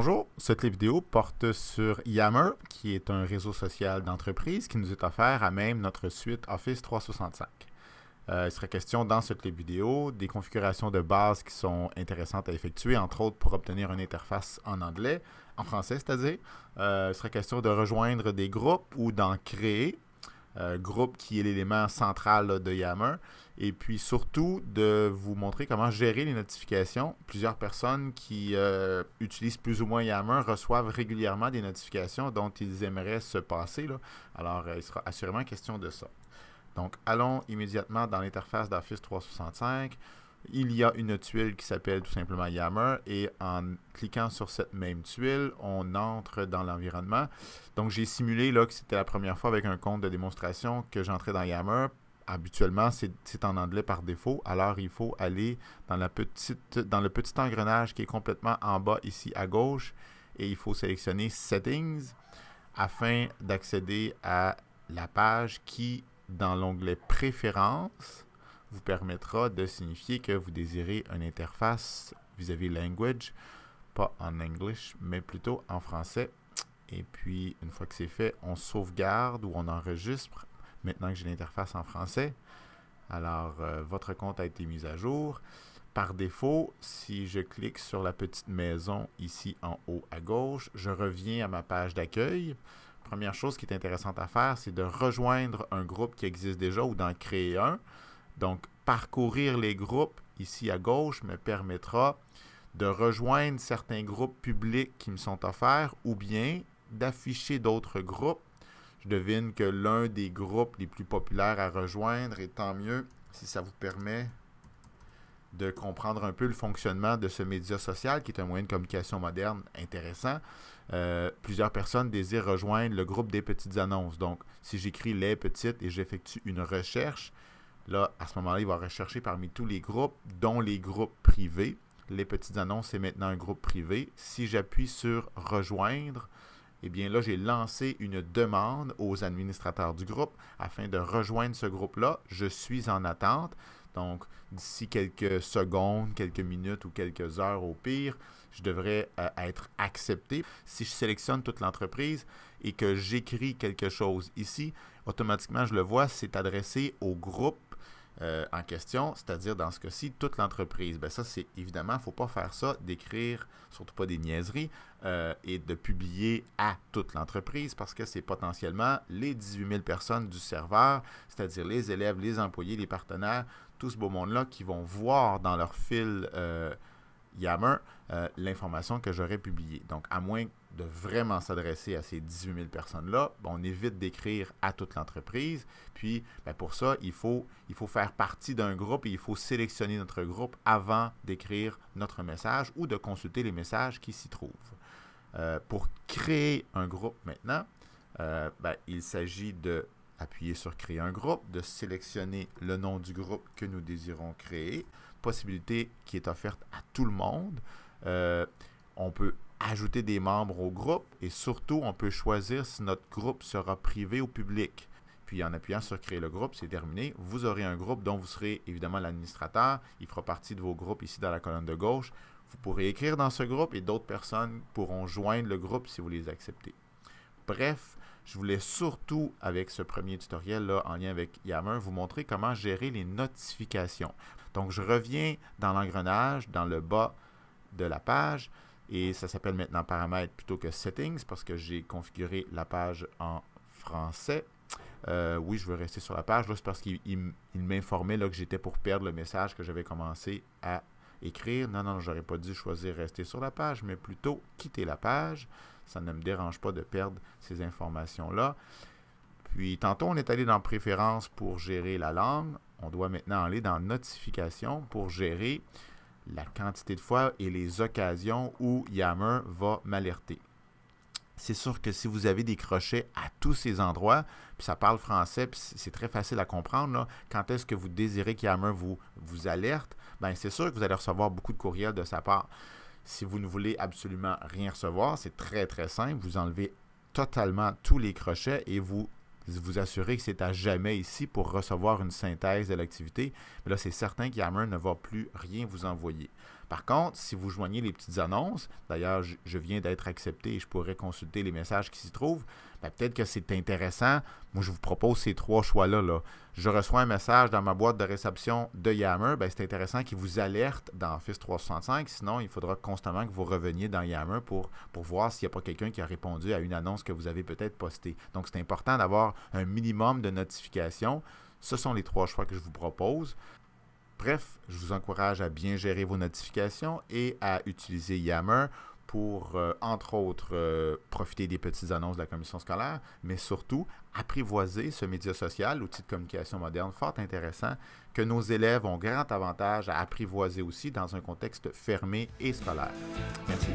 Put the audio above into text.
Bonjour, cette vidéo porte sur Yammer, qui est un réseau social d'entreprise qui nous est offert à même notre suite Office 365. Euh, il sera question dans cette vidéo des configurations de base qui sont intéressantes à effectuer, entre autres pour obtenir une interface en anglais, en français c'est-à-dire. Euh, il sera question de rejoindre des groupes ou d'en créer euh, groupe qui est l'élément central de Yammer. Et puis surtout de vous montrer comment gérer les notifications. Plusieurs personnes qui euh, utilisent plus ou moins Yammer reçoivent régulièrement des notifications dont ils aimeraient se passer. Alors euh, il sera assurément question de ça. Donc allons immédiatement dans l'interface d'Office 365 il y a une tuile qui s'appelle tout simplement Yammer et en cliquant sur cette même tuile, on entre dans l'environnement. Donc j'ai simulé là que c'était la première fois avec un compte de démonstration que j'entrais dans Yammer. Habituellement, c'est en anglais par défaut, alors il faut aller dans, dans le petit engrenage qui est complètement en bas ici à gauche et il faut sélectionner Settings afin d'accéder à la page qui, dans l'onglet Préférences, vous permettra de signifier que vous désirez une interface vis-à-vis language, pas en English, mais plutôt en français. Et puis, une fois que c'est fait, on sauvegarde ou on enregistre. Maintenant que j'ai l'interface en français, alors euh, votre compte a été mis à jour. Par défaut, si je clique sur la petite maison ici en haut à gauche, je reviens à ma page d'accueil. Première chose qui est intéressante à faire, c'est de rejoindre un groupe qui existe déjà ou d'en créer un. Donc, parcourir les groupes ici à gauche me permettra de rejoindre certains groupes publics qui me sont offerts ou bien d'afficher d'autres groupes. Je devine que l'un des groupes les plus populaires à rejoindre est tant mieux si ça vous permet de comprendre un peu le fonctionnement de ce média social qui est un moyen de communication moderne intéressant. Euh, plusieurs personnes désirent rejoindre le groupe des petites annonces. Donc, si j'écris les petites et j'effectue une recherche, Là, à ce moment-là, il va rechercher parmi tous les groupes, dont les groupes privés. Les petites annonces, c'est maintenant un groupe privé. Si j'appuie sur Rejoindre, eh bien là, j'ai lancé une demande aux administrateurs du groupe afin de rejoindre ce groupe-là. Je suis en attente. Donc, d'ici quelques secondes, quelques minutes ou quelques heures au pire, je devrais euh, être accepté. Si je sélectionne toute l'entreprise et que j'écris quelque chose ici, automatiquement, je le vois, c'est adressé au groupe euh, en question, c'est-à-dire dans ce cas-ci, toute l'entreprise. Ben ça, c'est évidemment, il ne faut pas faire ça, d'écrire, surtout pas des niaiseries, euh, et de publier à toute l'entreprise parce que c'est potentiellement les 18 000 personnes du serveur, c'est-à-dire les élèves, les employés, les partenaires, tout ce beau monde-là qui vont voir dans leur fil. Euh, Yammer euh, l'information que j'aurais publiée. Donc, à moins de vraiment s'adresser à ces 18 000 personnes-là, ben, on évite d'écrire à toute l'entreprise. Puis, ben, pour ça, il faut, il faut faire partie d'un groupe et il faut sélectionner notre groupe avant d'écrire notre message ou de consulter les messages qui s'y trouvent. Euh, pour créer un groupe maintenant, euh, ben, il s'agit de Appuyer sur Créer un groupe, de sélectionner le nom du groupe que nous désirons créer, possibilité qui est offerte à tout le monde. Euh, on peut ajouter des membres au groupe et surtout, on peut choisir si notre groupe sera privé ou public. Puis en appuyant sur Créer le groupe, c'est terminé. Vous aurez un groupe dont vous serez évidemment l'administrateur. Il fera partie de vos groupes ici dans la colonne de gauche. Vous pourrez écrire dans ce groupe et d'autres personnes pourront joindre le groupe si vous les acceptez. Bref, je voulais surtout, avec ce premier tutoriel là, en lien avec Yammer, vous montrer comment gérer les notifications. Donc, je reviens dans l'engrenage, dans le bas de la page, et ça s'appelle maintenant paramètres plutôt que settings parce que j'ai configuré la page en français. Euh, oui, je veux rester sur la page. Là, c'est parce qu'il m'informait que j'étais pour perdre le message que j'avais commencé à écrire. Non, non, j'aurais pas dû choisir rester sur la page, mais plutôt quitter la page. Ça ne me dérange pas de perdre ces informations-là. Puis tantôt, on est allé dans Préférences pour gérer la langue. On doit maintenant aller dans Notifications pour gérer la quantité de fois et les occasions où Yammer va m'alerter. C'est sûr que si vous avez des crochets à tous ces endroits, puis ça parle français, puis c'est très facile à comprendre, quand est-ce que vous désirez qu'Yammer vous, vous alerte, bien c'est sûr que vous allez recevoir beaucoup de courriels de sa part. Si vous ne voulez absolument rien recevoir, c'est très très simple. Vous enlevez totalement tous les crochets et vous vous assurez que c'est à jamais ici pour recevoir une synthèse de l'activité. Mais là, c'est certain Yammer ne va plus rien vous envoyer. Par contre, si vous joignez les petites annonces, d'ailleurs, je viens d'être accepté et je pourrais consulter les messages qui s'y trouvent, ben, peut-être que c'est intéressant. Moi, je vous propose ces trois choix-là. Là. Je reçois un message dans ma boîte de réception de Yammer. Ben, c'est intéressant qu'il vous alerte dans Office 365. Sinon, il faudra constamment que vous reveniez dans Yammer pour, pour voir s'il n'y a pas quelqu'un qui a répondu à une annonce que vous avez peut-être postée. Donc, c'est important d'avoir un minimum de notifications. Ce sont les trois choix que je vous propose. Bref, je vous encourage à bien gérer vos notifications et à utiliser Yammer pour, euh, entre autres, euh, profiter des petites annonces de la commission scolaire, mais surtout apprivoiser ce média social, outil de communication moderne fort intéressant, que nos élèves ont grand avantage à apprivoiser aussi dans un contexte fermé et scolaire. Merci.